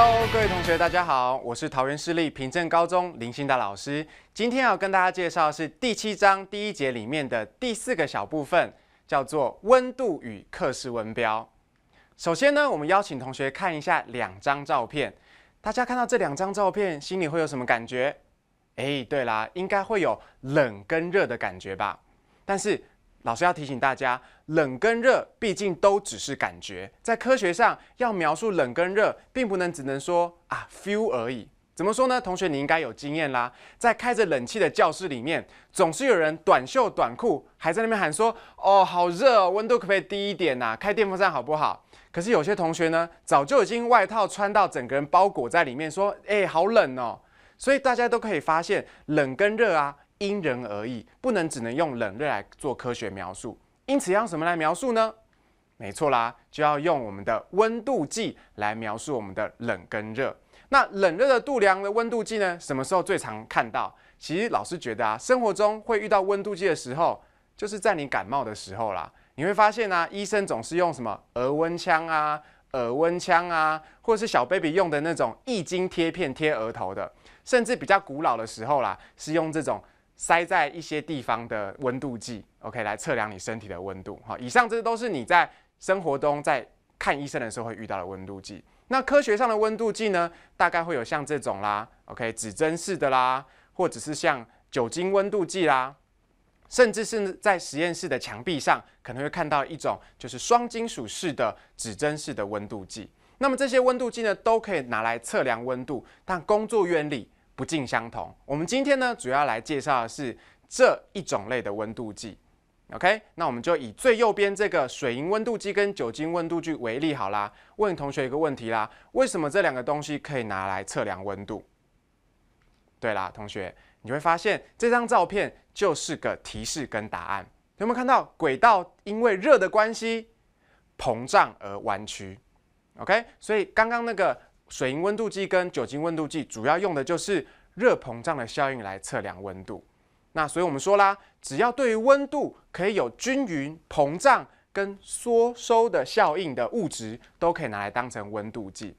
Hello，各位同学，大家好，我是桃园市立平镇高中林兴达老师。今天要跟大家介绍是第七章第一节里面的第四个小部分，叫做温度与课时温标。首先呢，我们邀请同学看一下两张照片，大家看到这两张照片，心里会有什么感觉？哎，对啦，应该会有冷跟热的感觉吧？但是老师要提醒大家，冷跟热毕竟都只是感觉，在科学上要描述冷跟热，并不能只能说啊 feel 而已。怎么说呢？同学你应该有经验啦，在开着冷气的教室里面，总是有人短袖短裤还在那边喊说：“哦，好热，温度可不可以低一点呐？开电风扇好不好？”可是有些同学呢，早就已经外套穿到整个人包裹在里面，说：“哎，好冷哦！”所以大家都可以发现，冷跟热啊。因人而异，不能只能用冷热来做科学描述。因此要什么来描述呢？没错啦，就要用我们的温度计来描述我们的冷跟热。那冷热的度量的温度计呢？什么时候最常看到？其实老师觉得啊，生活中会遇到温度计的时候，就是在你感冒的时候啦。你会发现呢，医生总是用什么额温枪啊、耳温枪啊，或者是小 baby 用的那种易经贴片贴额头的，甚至比较古老的时候啦，是用这种。塞在一些地方的温度计，OK，来测量你身体的温度。好，以上这都是你在生活中在看医生的时候会遇到的温度计。那科学上的温度计呢，大概会有像这种啦，OK，指针式的啦，或者是像酒精温度计啦，甚至是在实验室的墙壁上可能会看到一种就是双金属式的指针式的温度计。那么这些温度计呢，都可以拿来测量温度，但工作原理。不尽相同。我们今天呢，主要来介绍的是这一种类的温度计。OK，那我们就以最右边这个水银温度计跟酒精温度计为例，好啦。问同学一个问题啦：为什么这两个东西可以拿来测量温度？对啦，同学，你会发现这张照片就是个提示跟答案。有没有看到轨道因为热的关系膨胀而弯曲？OK，所以刚刚那个。水银温度计跟酒精温度计主要用的就是热膨胀的效应来测量温度。那所以我们说啦，只要对于温度可以有均匀膨胀跟缩收的效应的物质，都可以拿来当成温度计。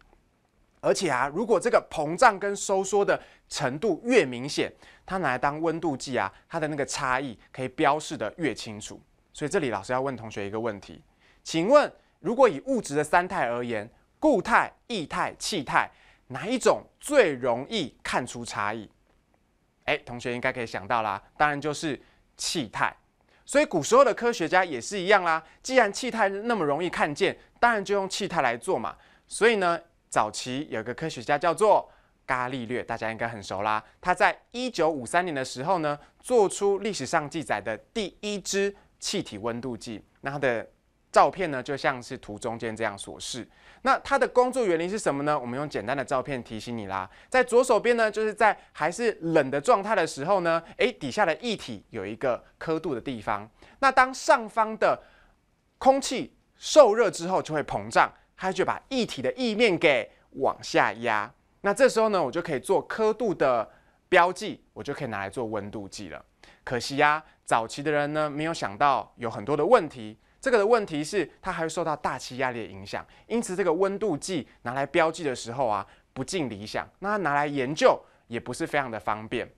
而且啊，如果这个膨胀跟收缩的程度越明显，它拿来当温度计啊，它的那个差异可以标示的越清楚。所以这里老师要问同学一个问题，请问如果以物质的三态而言？固态、液态、气态，哪一种最容易看出差异？哎，同学应该可以想到啦，当然就是气态。所以古时候的科学家也是一样啦，既然气态那么容易看见，当然就用气态来做嘛。所以呢，早期有个科学家叫做伽利略，大家应该很熟啦。他在一九五三年的时候呢，做出历史上记载的第一支气体温度计。那他的照片呢，就像是图中间这样所示。那它的工作原理是什么呢？我们用简单的照片提醒你啦。在左手边呢，就是在还是冷的状态的时候呢，诶，底下的液体有一个刻度的地方。那当上方的空气受热之后，就会膨胀，它就把液体的液面给往下压。那这时候呢，我就可以做刻度的标记，我就可以拿来做温度计了。可惜呀，早期的人呢，没有想到有很多的问题。这个的问题是它还会受到大气压力的影响，因此这个温度计拿来标记的时候啊，不尽理想。那拿来研究也不是非常的方便。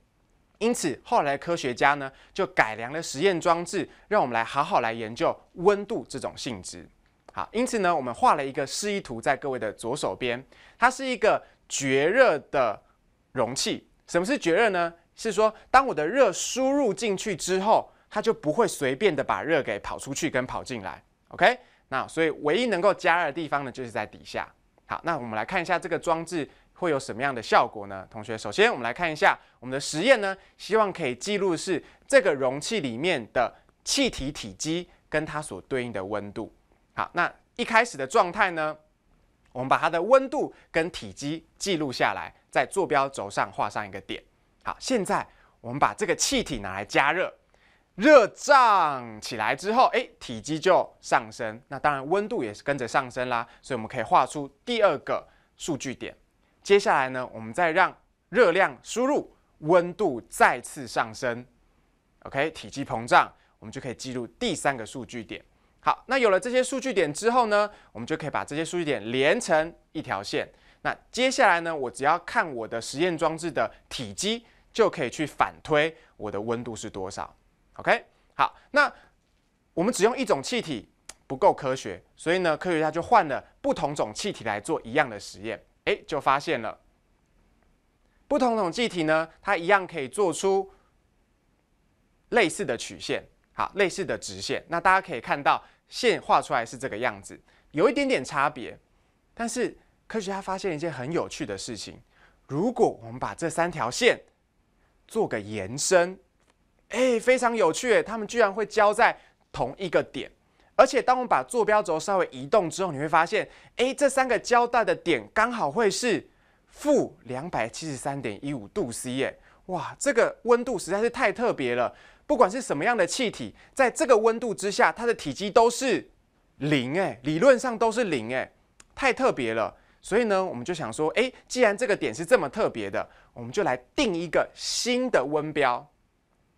因此后来科学家呢就改良了实验装置，让我们来好好来研究温度这种性质。好，因此呢我们画了一个示意图在各位的左手边，它是一个绝热的容器。什么是绝热呢？是说当我的热输入进去之后。它就不会随便的把热给跑出去跟跑进来，OK？那所以唯一能够加热的地方呢，就是在底下。好，那我们来看一下这个装置会有什么样的效果呢？同学，首先我们来看一下我们的实验呢，希望可以记录是这个容器里面的气体体积跟它所对应的温度。好，那一开始的状态呢，我们把它的温度跟体积记录下来，在坐标轴上画上一个点。好，现在我们把这个气体拿来加热。热胀起来之后，哎，体积就上升，那当然温度也是跟着上升啦。所以我们可以画出第二个数据点。接下来呢，我们再让热量输入，温度再次上升，OK，体积膨胀，我们就可以记录第三个数据点。好，那有了这些数据点之后呢，我们就可以把这些数据点连成一条线。那接下来呢，我只要看我的实验装置的体积，就可以去反推我的温度是多少。OK，好，那我们只用一种气体不够科学，所以呢，科学家就换了不同种气体来做一样的实验，哎，就发现了不同种气体呢，它一样可以做出类似的曲线，好，类似的直线。那大家可以看到，线画出来是这个样子，有一点点差别，但是科学家发现一件很有趣的事情：如果我们把这三条线做个延伸。哎，非常有趣哎，他们居然会交在同一个点，而且当我们把坐标轴稍微移动之后，你会发现，哎，这三个交代的点刚好会是负两百七十三点一五度 C，哎，哇，这个温度实在是太特别了。不管是什么样的气体，在这个温度之下，它的体积都是零，哎，理论上都是零，哎，太特别了。所以呢，我们就想说，哎，既然这个点是这么特别的，我们就来定一个新的温标。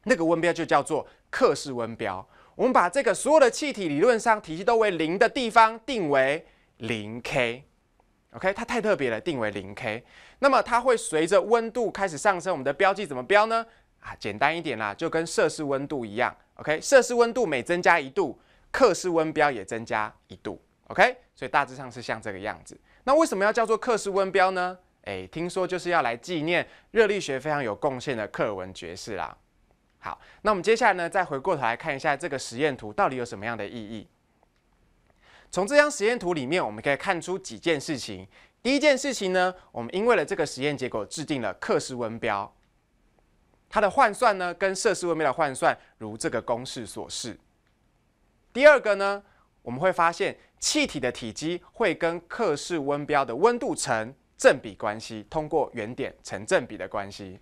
那个温标就叫做克氏温标。我们把这个所有的气体理论上体积都为零的地方定为零 K，OK，它太特别了，定为零 K。那么它会随着温度开始上升。我们的标记怎么标呢？啊，简单一点啦，就跟摄氏温度一样。OK，摄氏温度每增加一度，克氏温标也增加一度。OK，所以大致上是像这个样子。那为什么要叫做克氏温标呢？诶，听说就是要来纪念热力学非常有贡献的克尔文爵士啦。好，那我们接下来呢，再回过头来看一下这个实验图到底有什么样的意义。从这张实验图里面，我们可以看出几件事情。第一件事情呢，我们因为了这个实验结果，制定了克氏温标。它的换算呢，跟摄氏温标的换算，如这个公式所示。第二个呢，我们会发现气体的体积会跟克氏温标的温度成正比关系，通过原点成正比的关系。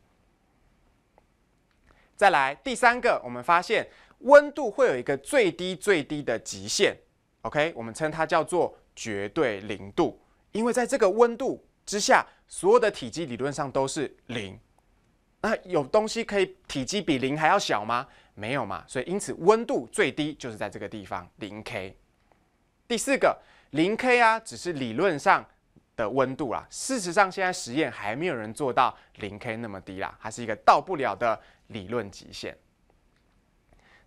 再来第三个，我们发现温度会有一个最低最低的极限，OK，我们称它叫做绝对零度，因为在这个温度之下，所有的体积理论上都是零。那有东西可以体积比零还要小吗？没有嘛，所以因此温度最低就是在这个地方零 K。第四个零 K 啊，只是理论上。的温度啦。事实上现在实验还没有人做到零 K 那么低啦，它是一个到不了的理论极限。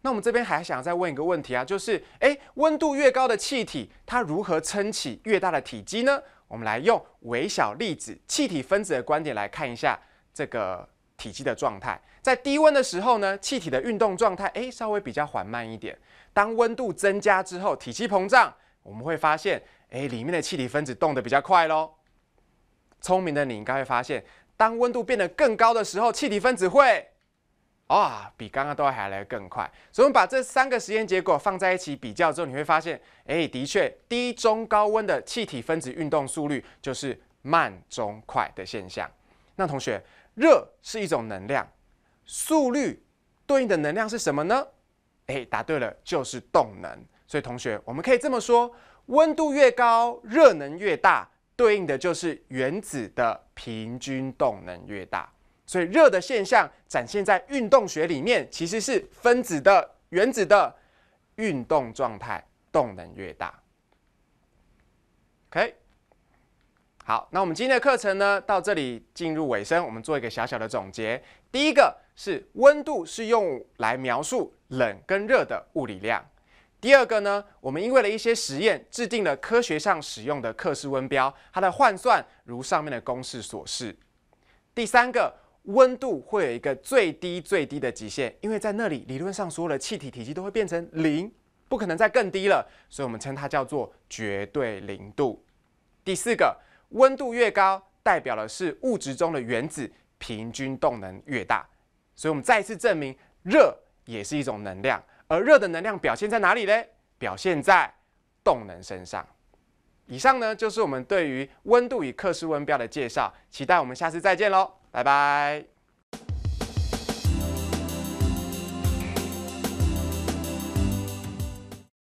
那我们这边还想再问一个问题啊，就是哎，温度越高的气体，它如何撑起越大的体积呢？我们来用微小粒子、气体分子的观点来看一下这个体积的状态。在低温的时候呢，气体的运动状态哎稍微比较缓慢一点。当温度增加之后，体积膨胀，我们会发现。哎，里面的气体分子动得比较快喽。聪明的你应该会发现，当温度变得更高的时候，气体分子会，啊，比刚刚都要还来更快。所以，我们把这三个实验结果放在一起比较之后，你会发现，哎，的确，低、中、高温的气体分子运动速率就是慢、中、快的现象。那同学，热是一种能量，速率对应的能量是什么呢？哎，答对了，就是动能。所以，同学，我们可以这么说：温度越高，热能越大，对应的就是原子的平均动能越大。所以，热的现象展现在运动学里面，其实是分子的、原子的运动状态动能越大。OK，好，那我们今天的课程呢，到这里进入尾声。我们做一个小小的总结：第一个是温度是用来描述冷跟热的物理量。第二个呢，我们因为了一些实验，制定了科学上使用的克氏温标，它的换算如上面的公式所示。第三个，温度会有一个最低最低的极限，因为在那里理论上所有的气体体积都会变成零，不可能再更低了，所以我们称它叫做绝对零度。第四个，温度越高，代表的是物质中的原子平均动能越大，所以我们再次证明，热也是一种能量。而热的能量表现在哪里呢？表现在动能身上。以上呢，就是我们对于温度与克氏温标的介绍。期待我们下次再见喽，拜拜。